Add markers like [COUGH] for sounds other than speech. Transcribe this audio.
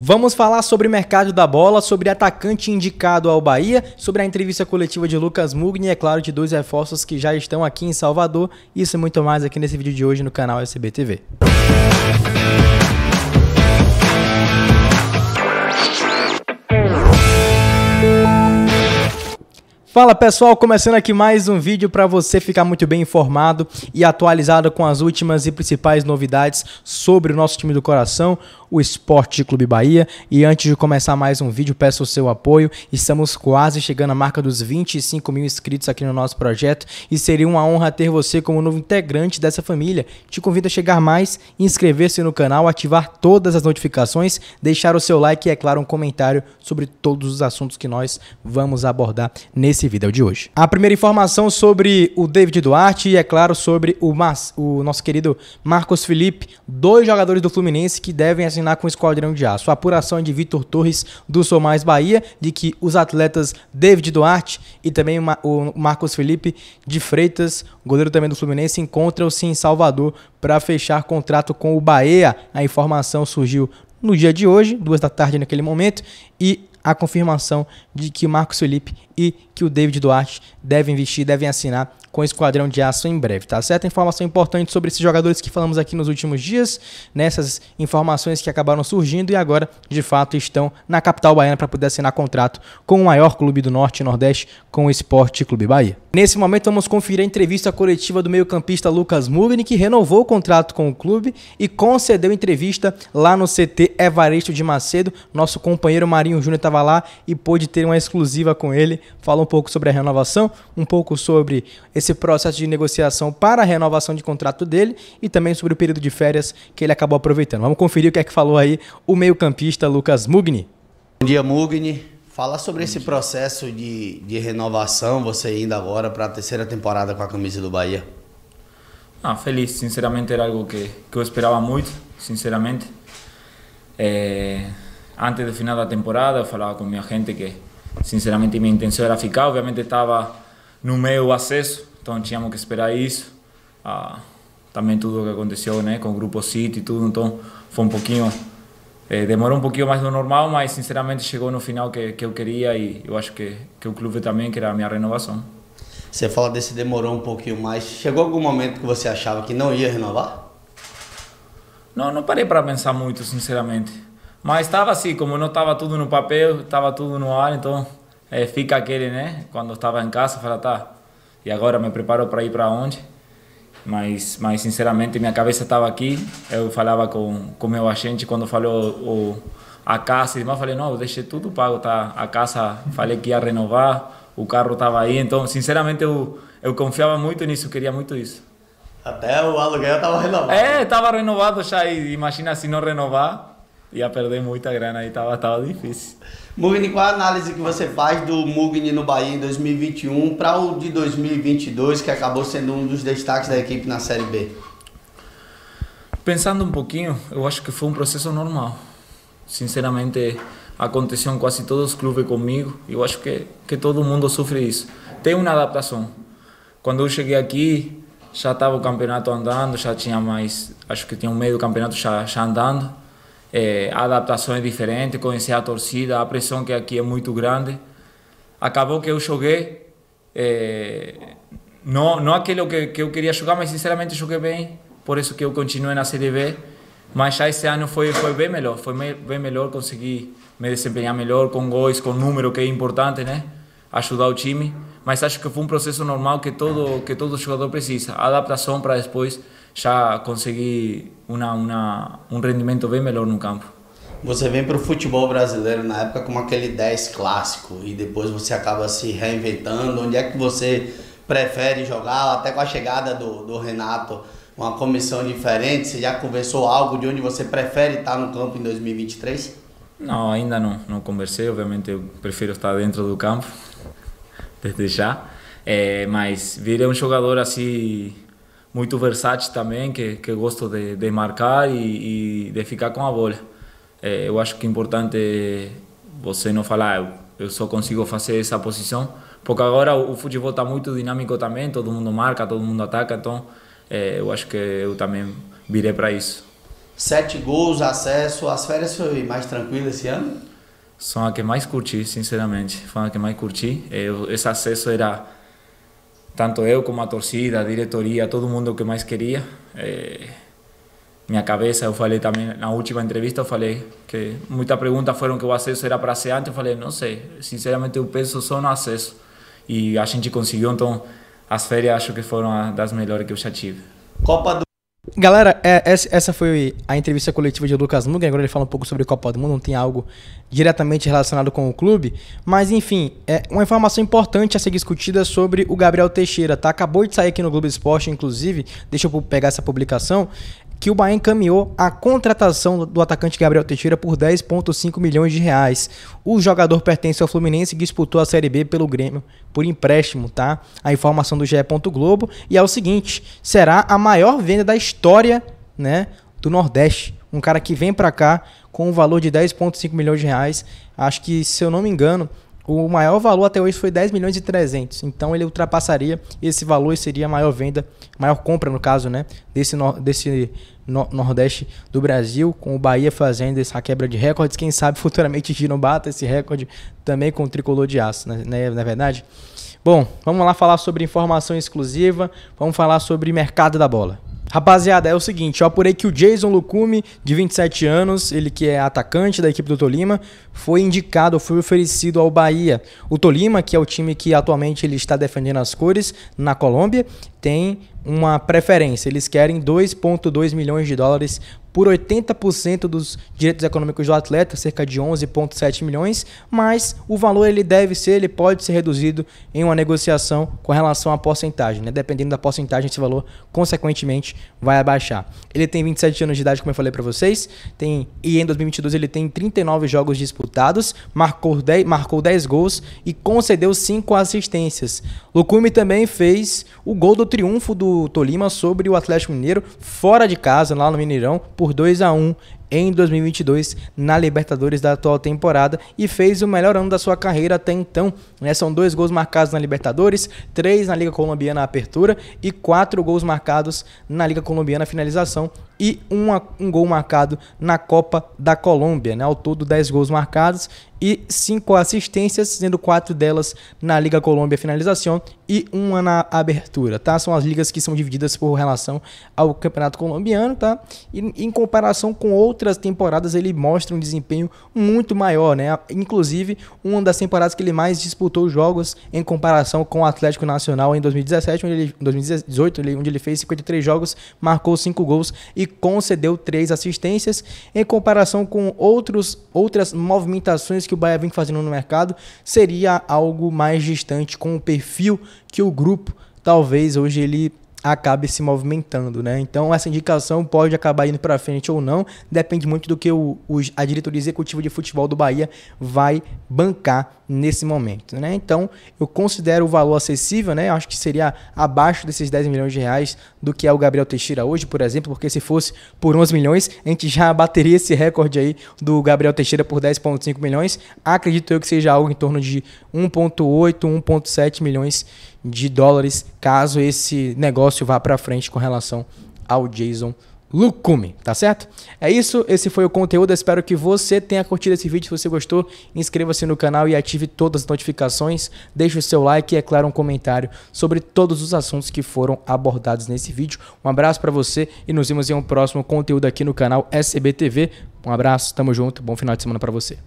Vamos falar sobre o mercado da bola, sobre atacante indicado ao Bahia, sobre a entrevista coletiva de Lucas Mugni e, é claro, de dois reforços que já estão aqui em Salvador. Isso e muito mais aqui nesse vídeo de hoje no canal SBTV. Música Fala pessoal, começando aqui mais um vídeo para você ficar muito bem informado e atualizado com as últimas e principais novidades sobre o nosso time do coração, o Esporte Clube Bahia. E antes de começar mais um vídeo, peço o seu apoio. Estamos quase chegando à marca dos 25 mil inscritos aqui no nosso projeto e seria uma honra ter você como novo integrante dessa família. Te convido a chegar mais, inscrever-se no canal, ativar todas as notificações, deixar o seu like e, é claro, um comentário sobre todos os assuntos que nós vamos abordar nesse vídeo é de hoje. A primeira informação sobre o David Duarte e, é claro, sobre o, Mas, o nosso querido Marcos Felipe, dois jogadores do Fluminense que devem assinar com o Esquadrão de Aço. A apuração é de Vitor Torres do Somais Bahia, de que os atletas David Duarte e também o Marcos Felipe de Freitas, goleiro também do Fluminense, encontram-se em Salvador para fechar contrato com o Bahia. A informação surgiu no dia de hoje, duas da tarde naquele momento, e a confirmação de que Marcos Felipe e que o David Duarte deve investir, deve assinar com o Esquadrão de Aço em breve, tá certo? Informação importante sobre esses jogadores que falamos aqui nos últimos dias, nessas informações que acabaram surgindo e agora, de fato, estão na capital baiana para poder assinar contrato com o maior clube do Norte e Nordeste, com o Esporte Clube Bahia. Nesse momento, vamos conferir a entrevista coletiva do meio-campista Lucas Mugni, que renovou o contrato com o clube e concedeu entrevista lá no CT Evaristo de Macedo. Nosso companheiro Marinho Júnior estava lá e pôde ter uma exclusiva com ele. Falou pouco sobre a renovação, um pouco sobre esse processo de negociação para a renovação de contrato dele e também sobre o período de férias que ele acabou aproveitando. Vamos conferir o que é que falou aí o meio-campista Lucas Mugni. Bom dia, Mugni. Fala sobre esse processo de, de renovação, você indo agora para a terceira temporada com a camisa do Bahia. Ah, feliz, sinceramente era algo que, que eu esperava muito, sinceramente. É, antes do final da temporada eu falava com minha gente que sinceramente minha intenção era ficar, obviamente estava no o acesso, então tínhamos que esperar isso. Ah, também tudo o que aconteceu eh, né, com o Grupo City e tudo, então foi um pouquinho, eh, demorou um pouquinho mais do normal, mas sinceramente chegou no final que, que eu queria e eu acho que, que o clube também, que era a minha renovação. Você fala desse demorou um pouquinho mais, chegou algum momento que você achava que não ia renovar? Não, não parei para pensar muito, sinceramente. Mas estava assim, como não estava tudo no papel, estava tudo no ar, então é, fica aquele, né? Quando estava em casa, falava, tá, e agora me preparo para ir para onde? Mas, mas sinceramente, minha cabeça estava aqui. Eu falava com o meu agente quando falou o, a casa, e irmão, falei, não, deixei tudo pago, tá? A casa, falei que ia renovar, o carro estava aí. Então, sinceramente, eu, eu confiava muito nisso, queria muito isso. Até o aluguel estava renovado. É, estava renovado já, e imagina se não renovar ia perder muita grana aí, tava, tava difícil. Mugni, qual a análise que você faz do Mugni no Bahia em 2021 para o de 2022, que acabou sendo um dos destaques da equipe na Série B? Pensando um pouquinho, eu acho que foi um processo normal. Sinceramente, aconteceu em quase todos os clubes comigo e eu acho que, que todo mundo sofre isso. Tem uma adaptação. Quando eu cheguei aqui, já estava o campeonato andando, já tinha mais. Acho que tinha um meio do campeonato já, já andando é, a adaptação é diferente, conhecer a torcida, a pressão que aqui é muito grande. Acabou que eu joguei, é, não, não aquilo que, que eu queria jogar, mas sinceramente joguei bem, por isso que eu continuei na Série B. Mas já esse ano foi, foi bem melhor, foi me, bem melhor, consegui me desempenhar melhor com gols, com número, que é importante, né? Ajudar o time. Mas acho que foi um processo normal que todo, que todo jogador precisa. adaptação para depois já conseguir uma, uma, um rendimento bem melhor no campo. Você vem para o futebol brasileiro na época como aquele 10 clássico e depois você acaba se reinventando. Onde é que você prefere jogar? Até com a chegada do, do Renato, uma comissão diferente, você já conversou algo de onde você prefere estar no campo em 2023? Não, ainda não, não conversei. Obviamente eu prefiro estar dentro do campo, [LAUGHS] desde já. É, mas virei um jogador assim muito versátil também, que, que gosto de, de marcar e, e, de ficar com a bola. É, eu acho que é importante você não falar, ah, eu, eu só consigo fazer essa posição, porque agora o, o futebol está muito dinâmico também, todo mundo marca, todo mundo ataca, então é, eu acho que eu também virei para isso. Sete gols, acesso, as férias foi mais tranquila esse ano? São a que mais curti, sinceramente, foi a que mais curti. Eu, é, esse acesso era tanto eu como a torcida, a diretoria, todo mundo que mais queria. Eh, minha cabeça, eu falei também na última entrevista, eu falei que muitas perguntas foram que o acesso era para ser antes, eu falei, não sei, sinceramente eu penso só no acesso. E a gente conseguiu, então as férias acho que foram das melhores que eu já tive. Copa do Galera, é, essa foi a entrevista coletiva de Lucas Mugen. Agora ele fala um pouco sobre Copa do Mundo, não tem algo diretamente relacionado com o clube. Mas, enfim, é uma informação importante a ser discutida sobre o Gabriel Teixeira, tá? Acabou de sair aqui no Globo Esporte, inclusive, deixa eu pegar essa publicação que o Bahia encaminhou a contratação do atacante Gabriel Teixeira por 10,5 milhões de reais. O jogador pertence ao Fluminense e disputou a Série B pelo Grêmio por empréstimo, tá? A informação do GE. Globo. E é o seguinte: será a maior venda da história, né? Do Nordeste. Um cara que vem para cá com um valor de 10,5 milhões de reais. Acho que, se eu não me engano, o maior valor até hoje foi 10 milhões e 300. Então ele ultrapassaria esse valor e seria a maior venda, maior compra no caso, né, desse no, desse no, Nordeste do Brasil, com o Bahia fazendo essa quebra de recordes, quem sabe futuramente Gino bata esse recorde também com o tricolor de aço, né, né, na é verdade. Bom, vamos lá falar sobre informação exclusiva, vamos falar sobre mercado da bola. Rapaziada, é o seguinte, eu apurei que o Jason Lucume, de 27 anos, ele que é atacante da equipe do Tolima, foi indicado, foi oferecido ao Bahia. O Tolima, que é o time que atualmente ele está defendendo as cores na Colômbia, tem uma preferência. Eles querem 2.2 milhões de dólares por 80% dos direitos econômicos do atleta, cerca de 11,7 milhões, mas o valor ele deve ser, ele pode ser reduzido em uma negociação com relação à porcentagem, né? Dependendo da porcentagem, esse valor consequentemente vai abaixar. Ele tem 27 anos de idade, como eu falei para vocês, tem e em 2022 ele tem 39 jogos disputados, marcou 10, marcou 10 gols e concedeu 5 assistências. Lucume também fez o gol do triunfo do Tolima sobre o Atlético Mineiro fora de casa, lá no Mineirão, por por 2 a 1 em 2022 na Libertadores da atual temporada e fez o melhor ano da sua carreira até então. Né? São dois gols marcados na Libertadores, três na Liga Colombiana Apertura e quatro gols marcados na Liga Colombiana Finalização e um, um gol marcado na Copa da Colômbia. Né? Ao todo, dez gols marcados e cinco assistências, sendo quatro delas na Liga Colômbia Finalização e uma na Abertura. Tá? São as ligas que são divididas por relação ao Campeonato Colombiano tá? e, em comparação com outros outras temporadas ele mostra um desempenho muito maior, né? Inclusive, uma das temporadas que ele mais disputou jogos em comparação com o Atlético Nacional em 2017, onde ele, 2018, onde ele fez 53 jogos, marcou 5 gols e concedeu 3 assistências, em comparação com outros, outras movimentações que o Bahia vem fazendo no mercado, seria algo mais distante com o perfil que o grupo talvez hoje ele acabe se movimentando, né? Então essa indicação pode acabar indo para frente ou não, depende muito do que o, o, a diretoria executiva de futebol do Bahia vai bancar nesse momento, né? Então eu considero o valor acessível, né? acho que seria abaixo desses 10 milhões de reais do que é o Gabriel Teixeira hoje, por exemplo, porque se fosse por 11 milhões, a gente já [LAUGHS] bateria esse recorde aí do Gabriel Teixeira por 10.5 milhões. Acredito eu que seja algo em torno de 1.8, 1.7 milhões de dólares caso esse negócio vá para frente com relação ao Jason Lucume, tá certo? É isso, esse foi o conteúdo, espero que você tenha curtido esse vídeo, se você gostou, inscreva-se no canal e ative todas as notificações, deixe o seu like e, é claro, um comentário sobre todos os assuntos que foram abordados nesse vídeo. Um abraço para você e nos vemos em um próximo conteúdo aqui no canal SBTV. Um abraço, tamo junto, bom final de semana para você.